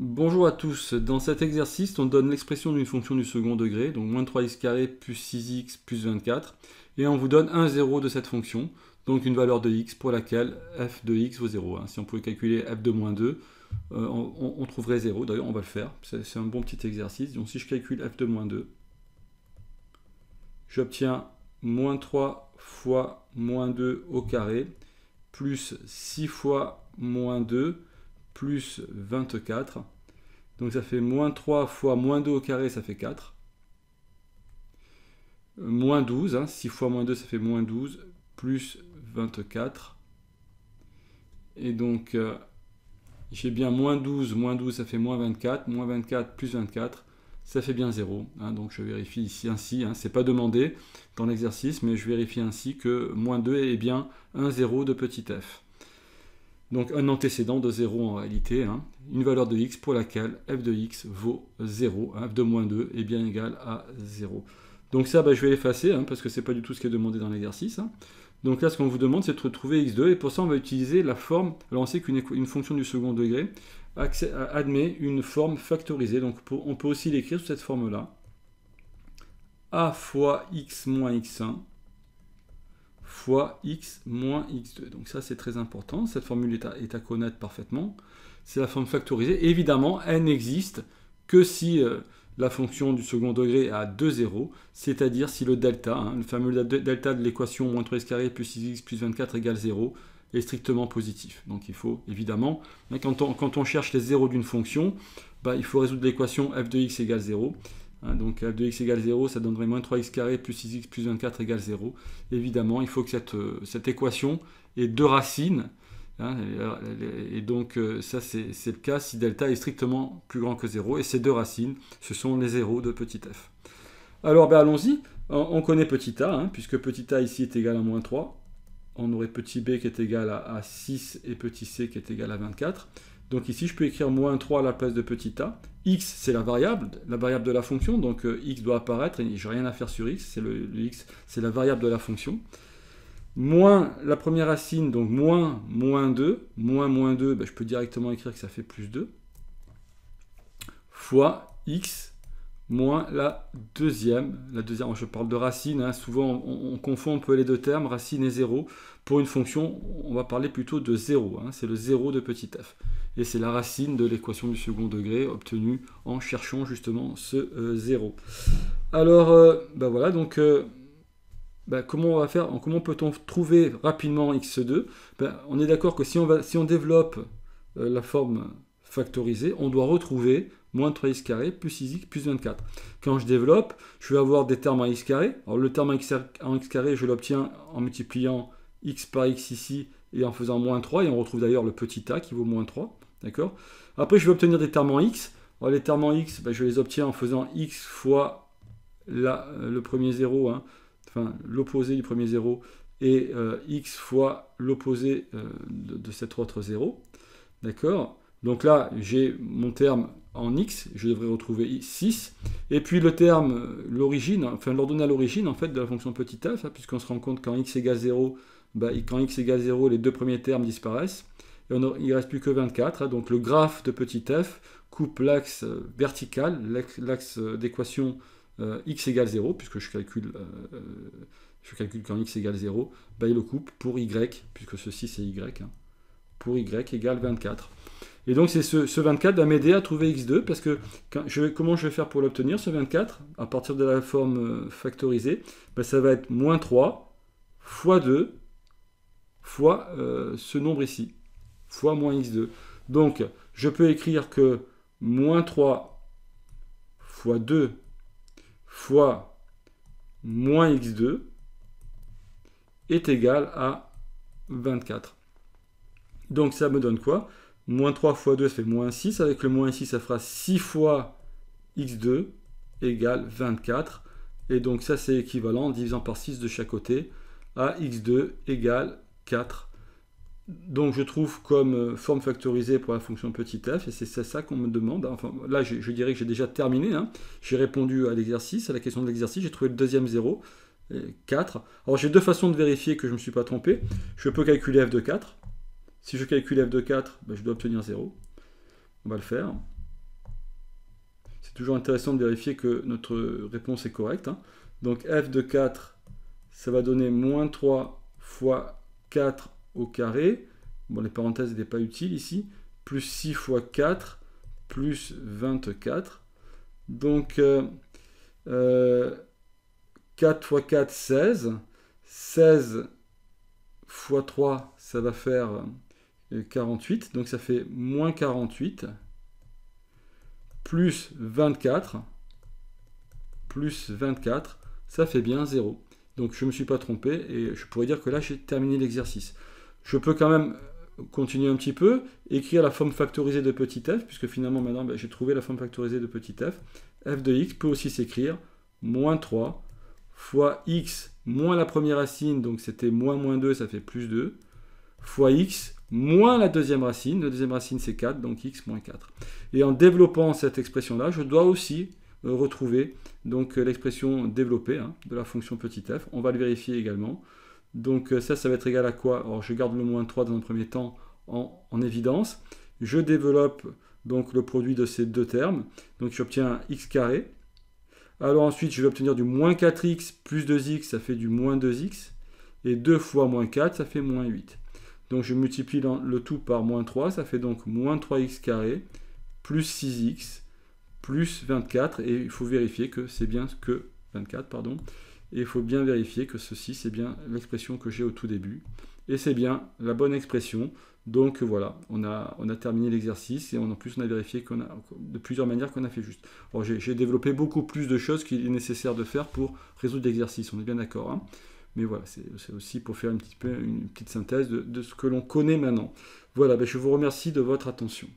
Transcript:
Bonjour à tous, dans cet exercice on donne l'expression d'une fonction du second degré, donc moins 3x carré plus 6x plus 24, et on vous donne un 0 de cette fonction, donc une valeur de x pour laquelle f de x vaut 0. Hein. Si on pouvait calculer f de moins 2, euh, on, on trouverait 0, d'ailleurs on va le faire, c'est un bon petit exercice, donc si je calcule f de moins 2, j'obtiens moins 3 fois moins 2 au carré, plus 6 fois moins 2, plus 24. Donc ça fait moins 3 fois moins 2 au carré, ça fait 4. Moins 12, 6 hein, fois moins 2, ça fait moins 12, plus 24. Et donc, euh, j'ai bien moins 12, moins 12, ça fait moins 24, moins 24, plus 24, ça fait bien 0. Hein. donc je vérifie ici ainsi, hein. c'est pas demandé dans l'exercice, mais je vérifie ainsi que moins 2 est bien un 0 de petit f. Donc un antécédent de 0 en réalité, hein. une valeur de x pour laquelle f de x vaut 0, hein. f de moins 2 est bien égal à 0. Donc ça, bah, je vais l'effacer, hein, parce que ce n'est pas du tout ce qui est demandé dans l'exercice. Donc là, ce qu'on vous demande, c'est de retrouver x2, et pour ça, on va utiliser la forme, alors on sait qu'une fonction du second degré admet une forme factorisée, donc on peut aussi l'écrire sous cette forme-là, a fois x moins x1 fois x moins x2. Donc ça, c'est très important. Cette formule est à, connaître parfaitement. C'est la forme factorisée. Évidemment, elle n'existe que si euh, la fonction du second degré a deux zéros c'est-à-dire si le delta, hein, le fameux delta de l'équation moins 3x plus 6x plus 24 égale 0, est strictement positif. Donc il faut évidemment, quand, on, cherche les zéros d'une fonction, bah, il faut résoudre l'équation f de x égale 0, Hein, donc f2x euh, égale 0, ça donnerait moins 3x carré plus 6x plus 24 égale 0. Évidemment, il faut que cette, euh, équation ait deux racines. Hein, euh, et donc ça c'est le cas si delta est strictement plus grand que 0. Et ces deux racines, ce sont les zéros de petit f. Alors ben, allons-y. On connaît petit a, hein, puisque petit a ici est égal à moins 3. On aurait petit b qui est égal à, à 6 et petit c qui est égal à 24. Donc ici, je peux écrire moins 3 à la place de petit a. x, c'est la variable, la variable de la fonction, donc euh, x doit apparaître, et je n'ai rien à faire sur x, c'est le, x, c'est la variable de la fonction. Moins la première racine, donc moins moins 2, moins moins 2, ben, je peux directement écrire que ça fait plus 2, fois x moins la deuxième. La deuxième, je parle de racine, hein. souvent on, confond un peu les deux termes, racine et zéro. Pour une fonction, on va parler plutôt de zéro, hein. c'est le zéro de petit f. Et c'est la racine de l'équation du second degré obtenue en cherchant justement ce 0. Euh, zéro. Alors, euh, bah voilà, donc... Euh, bah comment on va faire, comment peut-on trouver rapidement x2 bah, On est d'accord que si on développe la forme factorisée, on doit retrouver moins 3x carré, plus 6x, plus 24. Quand je développe, je vais avoir des termes en x carré. Alors le terme en x carré, je l'obtiens en multipliant x par x ici et en faisant moins 3. Et on retrouve d'ailleurs le petit a qui vaut moins 3. D'accord Après, je vais obtenir des termes en x. Alors les termes en x, ben, je les obtiens en faisant x fois la, euh, le premier 0, hein. enfin l'opposé du premier 0, et euh, x fois l'opposé euh, de, cet autre 0. D'accord donc là, j'ai mon terme en x, je devrais retrouver 6. Et puis le terme, euh, l'origine, enfin l'ordonnée à l'origine en fait de la fonction petit f, hein, puisqu'on se rend compte qu'en x égale 0, bah, quand x égale 0, les deux premiers termes disparaissent. Et il ne reste plus que 24. Hein, donc le graphe de petit f coupe l'axe euh, vertical, l'axe euh, d'équation x égale 0, puisque je calcule, je calcule quand x égale 0, bah, il le coupe pour y, puisque ceci c'est y. Hein pour y égale 24. Et donc c'est ce, 24 va ben, m'aider à trouver x2 parce que comment je vais faire pour l'obtenir ce 24 à partir de la forme euh, factorisée ben, Ça va être moins 3 fois 2 fois euh, ce nombre ici, fois moins x2. Donc je peux écrire que moins 3 fois 2 fois moins x2 est égal à 24. Donc ça me donne quoi Moins 3 fois 2, ça fait moins 6. Avec le moins 6, ça fera 6 fois x2 égale 24. Et donc ça, c'est équivalent, en divisant par 6 de chaque côté, à x2 égale 4. Donc je trouve comme euh, forme factorisée pour la fonction petit f, et c'est ça qu'on me demande. Enfin, là, je, dirais que j'ai déjà terminé. Hein. J'ai répondu à l'exercice, à la question de l'exercice. J'ai trouvé le deuxième 0, 4. Euh, Alors j'ai deux façons de vérifier que je ne me suis pas trompé. Je peux calculer f de 4. Si je calcule f de 4, bah, je dois obtenir 0. On va le faire. C'est toujours intéressant de vérifier que notre réponse est correcte. Hein. Donc f de 4, ça va donner moins 3 fois 4 au carré. Bon, les parenthèses n'étaient pas utiles ici. Plus 6 fois 4, plus 24. Donc, 4 euh, euh, fois 4, 16. 16 fois 3, ça va faire 48, euh, donc ça fait moins 48, plus 24, plus 24, ça fait bien 0. Donc je ne me suis pas trompé et je pourrais dire que là j'ai terminé l'exercice. Je peux quand même euh, continuer un petit peu, écrire la forme factorisée de petit f, puisque finalement maintenant j'ai trouvé la forme factorisée de petit f. f de x peut aussi s'écrire moins 3 fois x moins la première racine, donc c'était moins moins 2, ça fait plus 2, fois x moins la deuxième racine. La deuxième racine, c'est 4, donc x moins 4. Et en développant cette expression-là, je dois aussi euh, retrouver donc euh, l'expression développée hein, de la fonction petit f. On va le vérifier également. Donc euh, ça, ça va être égal à quoi Alors je garde le moins 3 dans un premier temps en, en, évidence. Je développe donc le produit de ces deux termes. Donc j'obtiens x carré. Alors ensuite, je vais obtenir du moins 4x plus 2x, ça fait du moins 2x. Et 2 fois moins 4, ça fait moins 8. Donc je multiplie le tout par moins 3, ça fait donc moins 3x carré, plus 6x, plus 24, et il faut vérifier que c'est bien que 24, pardon, et il faut bien vérifier que ceci, c'est bien l'expression que j'ai au tout début, et c'est bien la bonne expression, donc voilà, on a, terminé l'exercice, et en plus on a vérifié qu'on de plusieurs manières qu'on a fait juste. Alors j'ai développé beaucoup plus de choses qu'il est nécessaire de faire pour résoudre l'exercice, on est bien d'accord. Hein. Mais voilà, c'est aussi pour faire une petite, synthèse de, ce que l'on connaît maintenant. Voilà, ben, je vous remercie de votre attention.